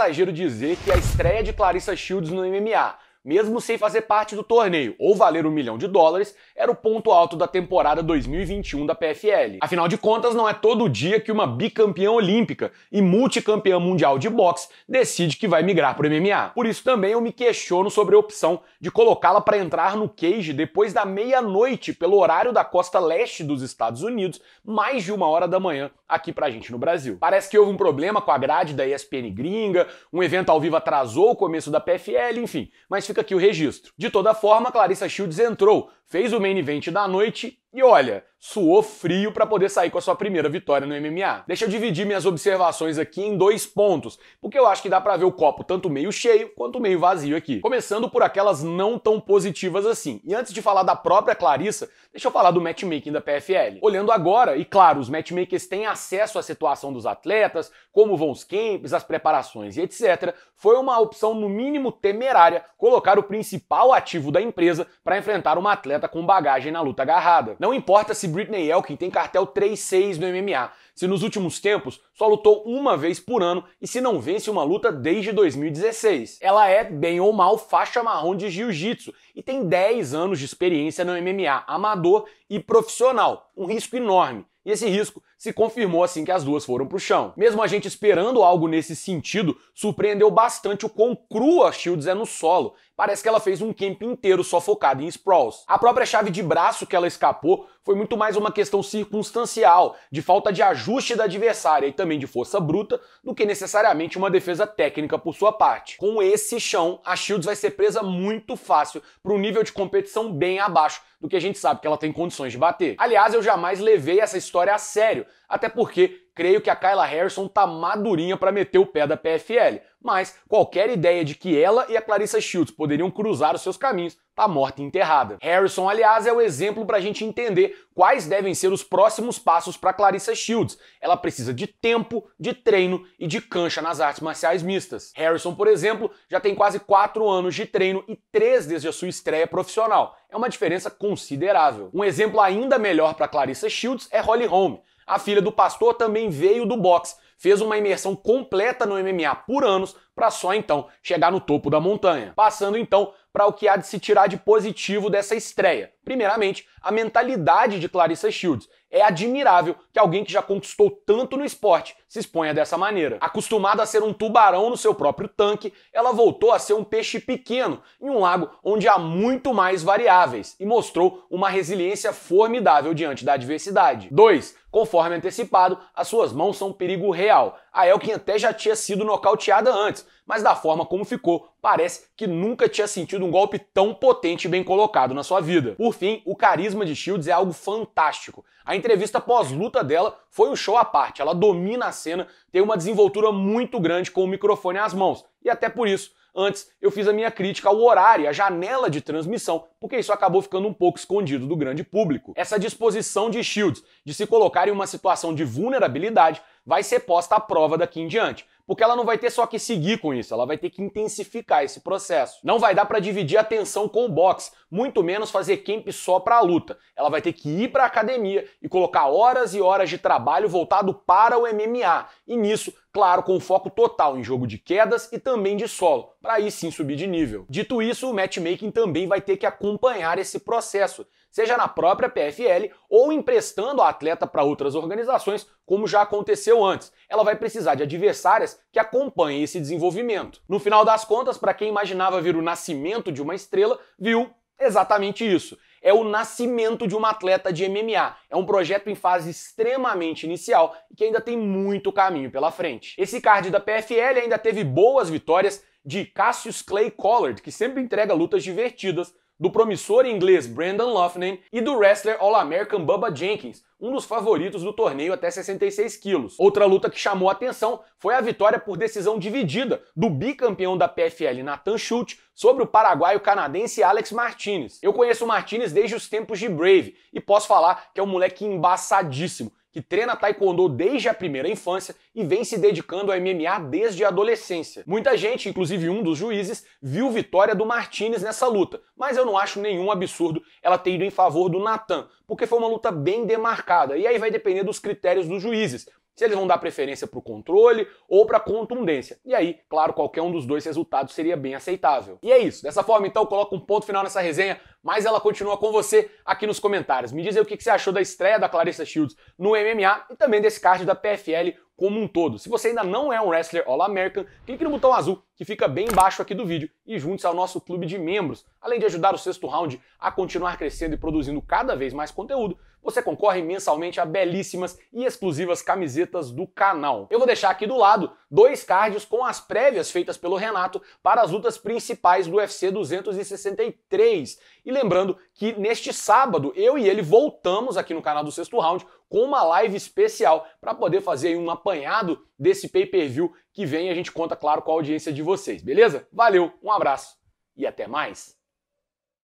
exagero dizer que é a estreia de Clarissa Shields no MMA, mesmo sem fazer parte do torneio ou valer um milhão de dólares, era o ponto alto da temporada 2021 da PFL. Afinal de contas, não é todo dia que uma bicampeã olímpica e multicampeã mundial de boxe decide que vai migrar para o MMA. Por isso também eu me questiono sobre a opção de colocá-la para entrar no cage depois da meia-noite, pelo horário da costa leste dos Estados Unidos, mais de uma hora da manhã aqui pra gente no Brasil. Parece que houve um problema com a grade da ESPN gringa, um evento ao vivo atrasou o começo da PFL, enfim, mas fica aqui o registro. De toda forma, Clarissa Shields entrou fez o main event da noite e olha, suou frio para poder sair com a sua primeira vitória no MMA. Deixa eu dividir minhas observações aqui em dois pontos, porque eu acho que dá para ver o copo tanto meio cheio quanto meio vazio aqui. Começando por aquelas não tão positivas assim. E antes de falar da própria Clarissa, deixa eu falar do matchmaking da PFL. Olhando agora, e claro, os matchmakers têm acesso à situação dos atletas, como vão os camps, as preparações e etc. Foi uma opção no mínimo temerária colocar o principal ativo da empresa para enfrentar uma atleta atleta tá com bagagem na luta agarrada. Não importa se Britney Elkin tem cartel 3-6 no MMA, se nos últimos tempos só lutou uma vez por ano e se não vence uma luta desde 2016. Ela é, bem ou mal, faixa marrom de jiu-jitsu e tem 10 anos de experiência no MMA amador e profissional, um risco enorme. E esse risco se confirmou assim que as duas foram pro chão. Mesmo a gente esperando algo nesse sentido, surpreendeu bastante o quão crua a Shields é no solo. Parece que ela fez um camp inteiro só focado em sprawls. A própria chave de braço que ela escapou foi muito mais uma questão circunstancial, de falta de ajuste da adversária e também de força bruta, do que necessariamente uma defesa técnica por sua parte. Com esse chão, a Shields vai ser presa muito fácil para um nível de competição bem abaixo do que a gente sabe que ela tem condições de bater. Aliás, eu jamais levei essa história a sério, até porque creio que a Kyla Harrison tá madurinha para meter o pé da PFL. Mas qualquer ideia de que ela e a Clarissa Shields poderiam cruzar os seus caminhos tá morta e enterrada. Harrison, aliás, é o exemplo para a gente entender quais devem ser os próximos passos para Clarissa Shields. Ela precisa de tempo, de treino e de cancha nas artes marciais mistas. Harrison, por exemplo, já tem quase 4 anos de treino e 3 desde a sua estreia profissional. É uma diferença considerável. Um exemplo ainda melhor para Clarissa Shields é Holly Holm. A filha do pastor também veio do boxe, fez uma imersão completa no MMA por anos para só então chegar no topo da montanha. Passando então para o que há de se tirar de positivo dessa estreia. Primeiramente, a mentalidade de Clarissa Shields. É admirável que alguém que já conquistou tanto no esporte se exponha dessa maneira. Acostumada a ser um tubarão no seu próprio tanque, ela voltou a ser um peixe pequeno em um lago onde há muito mais variáveis e mostrou uma resiliência formidável diante da adversidade. 2. Conforme antecipado, as suas mãos são um perigo real. A Elkin até já tinha sido nocauteada antes, mas da forma como ficou, parece que nunca tinha sentido um golpe tão potente e bem colocado na sua vida. Por fim, o carisma de Shields é algo fantástico. A entrevista pós-luta dela foi um show à parte. Ela domina a cena tem uma desenvoltura muito grande com o microfone às mãos. E até por isso, antes eu fiz a minha crítica ao horário, à janela de transmissão, porque isso acabou ficando um pouco escondido do grande público. Essa disposição de Shields de se colocar em uma situação de vulnerabilidade vai ser posta à prova daqui em diante. Porque ela não vai ter só que seguir com isso, ela vai ter que intensificar esse processo. Não vai dar para dividir a atenção com o boxe, muito menos fazer camp só para a luta. Ela vai ter que ir para a academia e colocar horas e horas de trabalho voltado para o MMA. E nisso claro, com foco total em jogo de quedas e também de solo, para aí sim subir de nível. Dito isso, o matchmaking também vai ter que acompanhar esse processo, seja na própria PFL ou emprestando a atleta para outras organizações, como já aconteceu antes. Ela vai precisar de adversárias que acompanhem esse desenvolvimento. No final das contas, para quem imaginava ver o nascimento de uma estrela, viu exatamente isso é o nascimento de uma atleta de MMA. É um projeto em fase extremamente inicial e que ainda tem muito caminho pela frente. Esse card da PFL ainda teve boas vitórias de Cassius Clay Collard, que sempre entrega lutas divertidas, do promissor inglês Brandon Loughnan e do wrestler All-American Bubba Jenkins, um dos favoritos do torneio até 66 quilos. Outra luta que chamou a atenção foi a vitória por decisão dividida do bicampeão da PFL Nathan Schultz sobre o paraguaio canadense Alex Martinez. Eu conheço o Martinez desde os tempos de Brave e posso falar que é um moleque embaçadíssimo que treina taekwondo desde a primeira infância e vem se dedicando ao MMA desde a adolescência. Muita gente, inclusive um dos juízes, viu vitória do Martinez nessa luta, mas eu não acho nenhum absurdo ela ter ido em favor do Natan, porque foi uma luta bem demarcada, e aí vai depender dos critérios dos juízes se eles vão dar preferência para o controle ou para a contundência. E aí, claro, qualquer um dos dois resultados seria bem aceitável. E é isso. Dessa forma, então, eu coloco um ponto final nessa resenha, mas ela continua com você aqui nos comentários. Me diz aí o que você achou da estreia da Clarissa Shields no MMA e também desse card da PFL como um todo. Se você ainda não é um wrestler All American, clique no botão azul que fica bem embaixo aqui do vídeo, e junte-se ao nosso clube de membros. Além de ajudar o sexto round a continuar crescendo e produzindo cada vez mais conteúdo, você concorre mensalmente a belíssimas e exclusivas camisetas do canal. Eu vou deixar aqui do lado dois cards com as prévias feitas pelo Renato para as lutas principais do UFC 263. E lembrando que neste sábado eu e ele voltamos aqui no canal do Sexto Round com uma live especial para poder fazer um apanhado desse pay-per-view que vem a gente conta, claro, com a audiência de vocês, beleza? Valeu, um abraço e até mais!